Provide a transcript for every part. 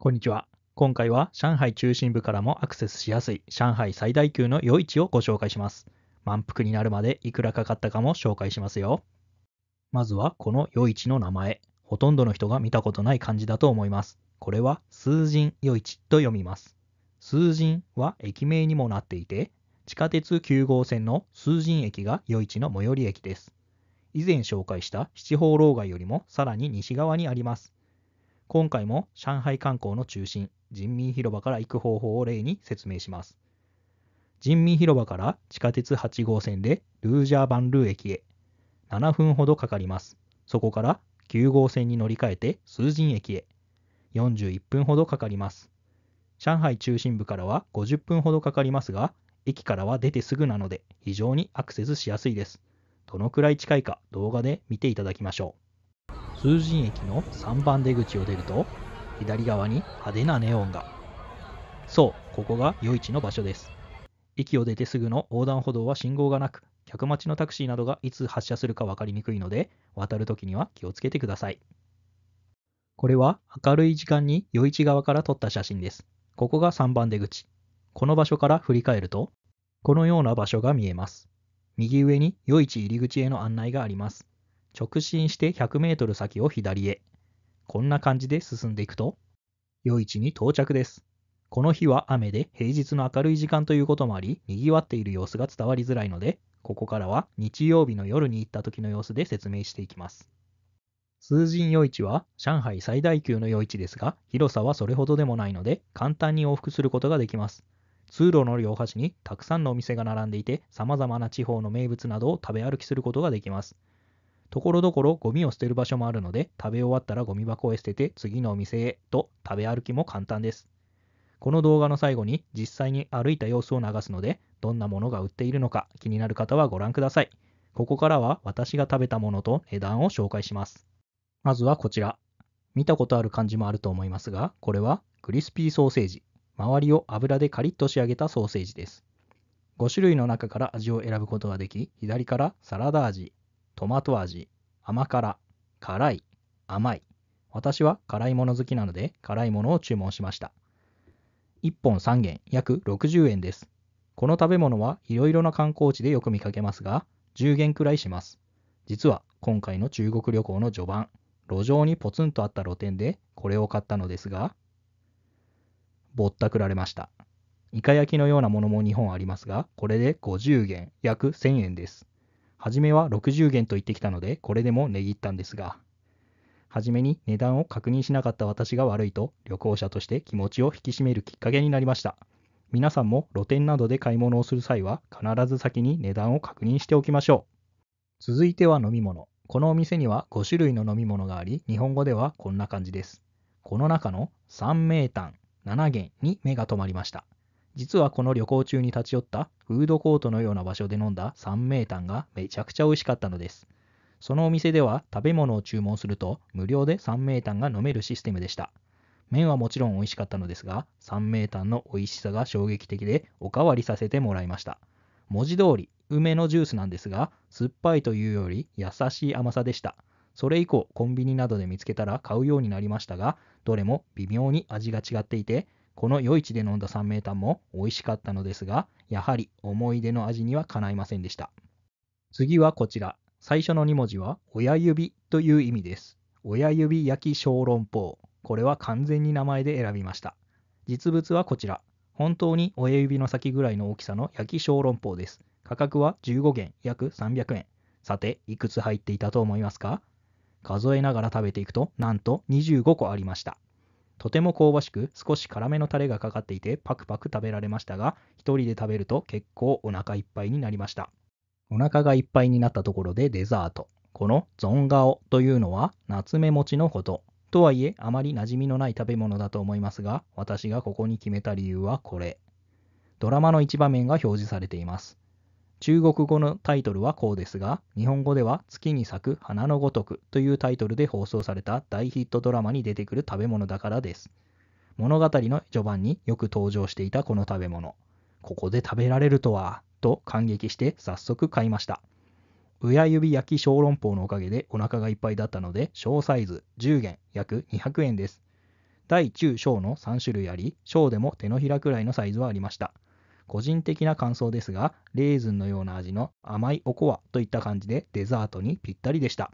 こんにちは。今回は上海中心部からもアクセスしやすい上海最大級の夜市をご紹介します。満腹になるまでいくらかかったかも紹介しますよ。まずはこの夜市の名前。ほとんどの人が見たことない漢字だと思います。これは数人夜市と読みます。数人は駅名にもなっていて、地下鉄9号線の数人駅が夜市の最寄り駅です。以前紹介した七宝楼街よりもさらに西側にあります。今回も上海観光の中心、人民広場から行く方法を例に説明します。人民広場から地下鉄8号線でルージャーバンルー駅へ7分ほどかかります。そこから9号線に乗り換えて数人駅へ41分ほどかかります。上海中心部からは50分ほどかかりますが、駅からは出てすぐなので非常にアクセスしやすいです。どのくらい近いか動画で見ていただきましょう。通信駅の3番出口を出ると、左側に派手なネオンが。そう、ここが夜市の場所です。駅を出てすぐの横断歩道は信号がなく、客待ちのタクシーなどがいつ発車するか分かりにくいので、渡るときには気をつけてください。これは明るい時間に夜市側から撮った写真です。ここが3番出口。この場所から振り返ると、このような場所が見えます。右上に夜市入り口への案内があります。直進して100 m 先を左へ。こんな感じで進んでいくと、夜市に到着です。この日は雨で平日の明るい時間ということもあり、賑わっている様子が伝わりづらいので、ここからは日曜日の夜に行った時の様子で説明していきます。通人夜市は上海最大級の夜市ですが、広さはそれほどでもないので、簡単に往復することができます。通路の両端にたくさんのお店が並んでいて、様々な地方の名物などを食べ歩きすることができます。ところどころゴミを捨てる場所もあるので、食べ終わったらゴミ箱へ捨てて次のお店へと食べ歩きも簡単です。この動画の最後に実際に歩いた様子を流すので、どんなものが売っているのか気になる方はご覧ください。ここからは私が食べたものと値段を紹介します。まずはこちら。見たことある感じもあると思いますが、これはクリスピーソーセージ。周りを油でカリッと仕上げたソーセージです。5種類の中から味を選ぶことができ、左からサラダ味、トマト味、甘辛、辛い、甘い。私は辛いもの好きなので辛いものを注文しました。1本3元、約60円です。この食べ物はいろいろな観光地でよく見かけますが、10元くらいします。実は今回の中国旅行の序盤、路上にポツンとあった露店でこれを買ったのですが、ぼったくられました。イカ焼きのようなものも2本ありますが、これで50元、約1000円です。初めは60元と言ってきたので、これでも値切ったんですが、初めに値段を確認しなかった私が悪いと、旅行者として気持ちを引き締めるきっかけになりました。皆さんも露店などで買い物をする際は、必ず先に値段を確認しておきましょう。続いては飲み物。このお店には5種類の飲み物があり、日本語ではこんな感じです。この中の3名単7元に目が止まりました。実はこの旅行中に立ち寄ったフードコートのような場所で飲んだ三名炭がめちゃくちゃ美味しかったのです。そのお店では食べ物を注文すると無料で三名炭が飲めるシステムでした。麺はもちろん美味しかったのですが、三名炭の美味しさが衝撃的でおかわりさせてもらいました。文字通り梅のジュースなんですが、酸っぱいというより優しい甘さでした。それ以降、コンビニなどで見つけたら買うようになりましたが、どれも微妙に味が違っていて、この夜市で飲んだ三名炭も美味しかったのですが、やはり思い出の味にはかないませんでした。次はこちら。最初の2文字は親指という意味です。親指焼き小籠包。これは完全に名前で選びました。実物はこちら。本当に親指の先ぐらいの大きさの焼き小籠包です。価格は15元約300円。さて、いくつ入っていたと思いますか数えながら食べていくと、なんと25個ありました。とても香ばしく、少し辛めのタレがかかっていて、パクパク食べられましたが、一人で食べると結構お腹いっぱいになりました。お腹がいっぱいになったところでデザート。このゾンガオというのは、夏目餅のこと。とはいえ、あまり馴染みのない食べ物だと思いますが、私がここに決めた理由はこれ。ドラマの一場面が表示されています。中国語のタイトルはこうですが、日本語では月に咲く花のごとくというタイトルで放送された大ヒットドラマに出てくる食べ物だからです。物語の序盤によく登場していたこの食べ物。ここで食べられるとは、と感激して早速買いました。親指焼き小籠包のおかげでお腹がいっぱいだったので、小サイズ10元約200円です。大中小の3種類あり、小でも手のひらくらいのサイズはありました。個人的な感想ですが、レーズンのような味の甘いおこわといった感じでデザートにぴったりでした。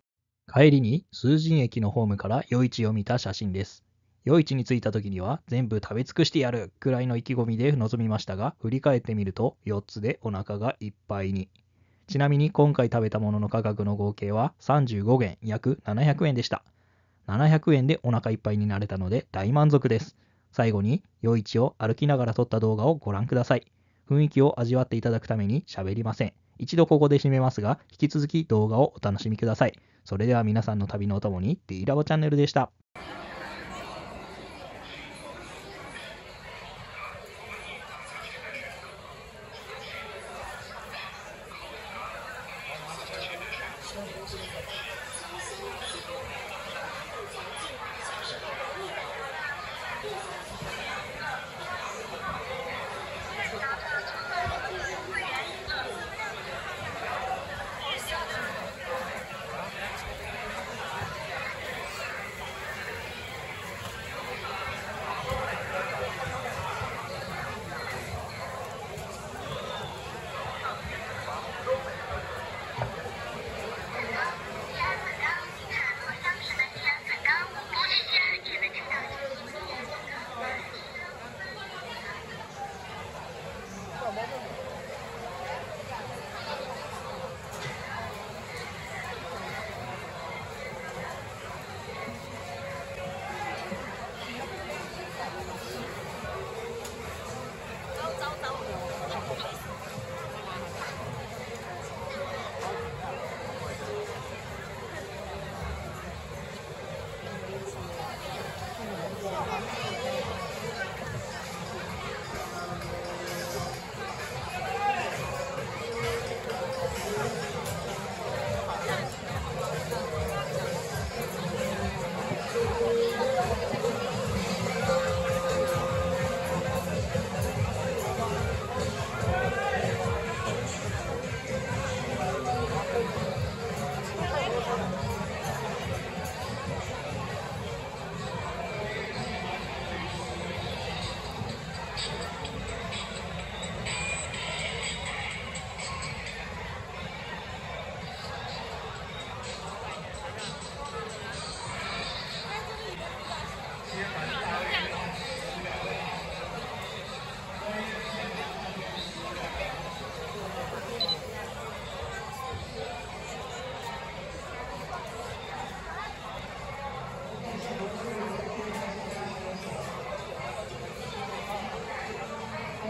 帰りに数人駅のホームから夜市を見た写真です。夜市に着いた時には全部食べ尽くしてやるくらいの意気込みで臨みましたが、振り返ってみると4つでお腹がいっぱいに。ちなみに今回食べたものの価格の合計は35元約700円でした。700円でお腹いっぱいになれたので大満足です。最後に夜市を歩きながら撮った動画をご覧ください。雰囲気を味わっていただくために喋りません。一度ここで締めますが、引き続き動画をお楽しみください。それでは皆さんの旅のお供に、デイラボチャンネルでした。